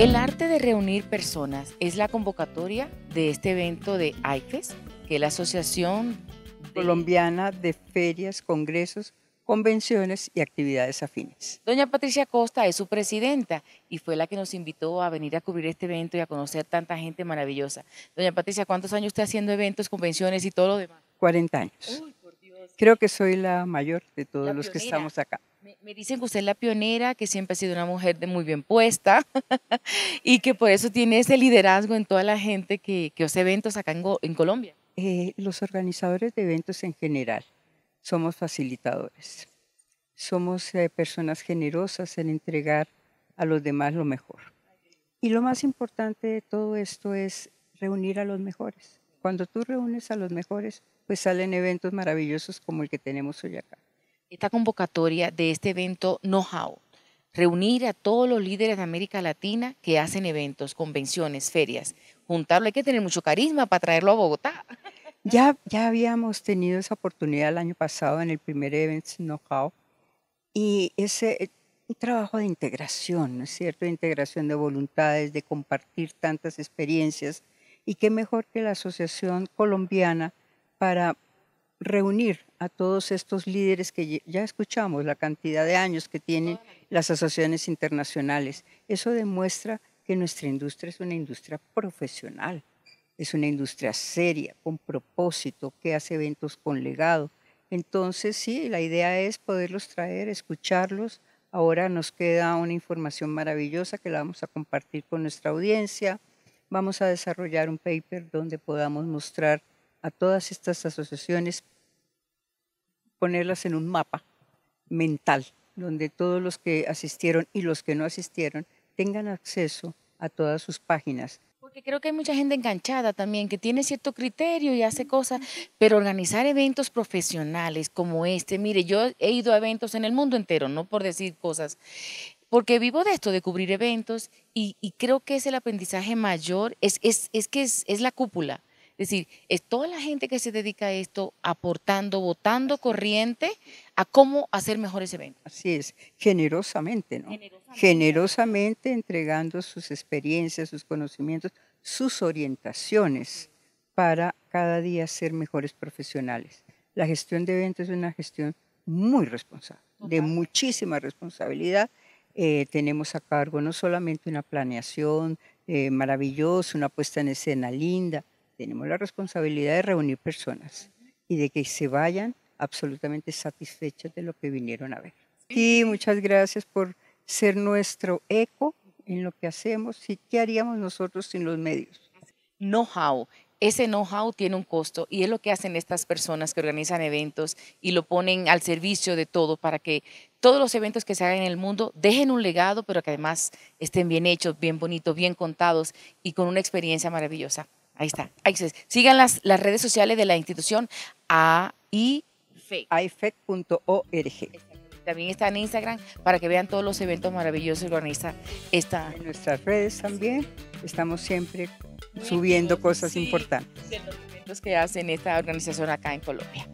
El arte de reunir personas es la convocatoria de este evento de AIFES, que es la Asociación Colombiana de Ferias, Congresos, Convenciones y Actividades Afines. Doña Patricia Costa es su presidenta y fue la que nos invitó a venir a cubrir este evento y a conocer tanta gente maravillosa. Doña Patricia, ¿cuántos años está haciendo eventos, convenciones y todo lo demás? 40 años. Creo que soy la mayor de todos los que estamos acá. Me, dicen que usted es la pionera, que siempre ha sido una mujer de muy bien puesta y que por eso tiene ese liderazgo en toda la gente que, que hace eventos acá en, Colombia. Eh, los organizadores de eventos en general somos facilitadores, somos eh, personas generosas en entregar a los demás lo mejor. Y lo más importante de todo esto es reunir a los mejores. Cuando tú reúnes a los mejores, pues salen eventos maravillosos como el que tenemos hoy acá. Esta convocatoria de este evento Know-How, reunir a todos los líderes de América Latina que hacen eventos, convenciones, ferias, juntarlo, hay que tener mucho carisma para traerlo a Bogotá. Ya, ya habíamos tenido esa oportunidad el año pasado en el primer evento Know-How y ese eh, trabajo de integración, ¿no es cierto? De integración de voluntades, de compartir tantas experiencias, y qué mejor que la Asociación Colombiana para reunir a todos estos líderes que ya escuchamos la cantidad de años que tienen las asociaciones internacionales. Eso demuestra que nuestra industria es una industria profesional, es una industria seria, con propósito, que hace eventos con legado. Entonces, sí, la idea es poderlos traer, escucharlos. Ahora nos queda una información maravillosa que la vamos a compartir con nuestra audiencia vamos a desarrollar un paper donde podamos mostrar a todas estas asociaciones, ponerlas en un mapa mental, donde todos los que asistieron y los que no asistieron tengan acceso a todas sus páginas. Porque creo que hay mucha gente enganchada también, que tiene cierto criterio y hace cosas, pero organizar eventos profesionales como este, mire, yo he ido a eventos en el mundo entero, no por decir cosas, porque vivo de esto, de cubrir eventos, y, creo que es el aprendizaje mayor, es, es, que es, la cúpula. Es decir, es toda la gente que se dedica a esto aportando, votando corriente a cómo hacer mejores eventos. Así es, generosamente, ¿no? Generosamente, entregando sus experiencias, sus conocimientos, sus orientaciones para cada día ser mejores profesionales. La gestión de eventos es una gestión muy responsable, de muchísima responsabilidad eh, tenemos a cargo no solamente una planeación eh, maravillosa, una puesta en escena linda, tenemos la responsabilidad de reunir personas y de que se vayan absolutamente satisfechas de lo que vinieron a ver. Y muchas gracias por ser nuestro eco en lo que hacemos y qué haríamos nosotros sin los medios. Know-how, ese know-how tiene un costo y es lo que hacen estas personas que organizan eventos y lo ponen al servicio de todo para que todos los eventos que se hagan en el mundo dejen un legado, pero que además estén bien hechos, bien bonitos, bien contados y con una experiencia maravillosa. Ahí está. Ahí Sigan las, redes sociales de la institución AIFEC. También está en Instagram para que vean todos los eventos maravillosos que organiza esta. En nuestras redes también estamos siempre subiendo cosas importantes. los eventos que hacen esta organización acá en Colombia.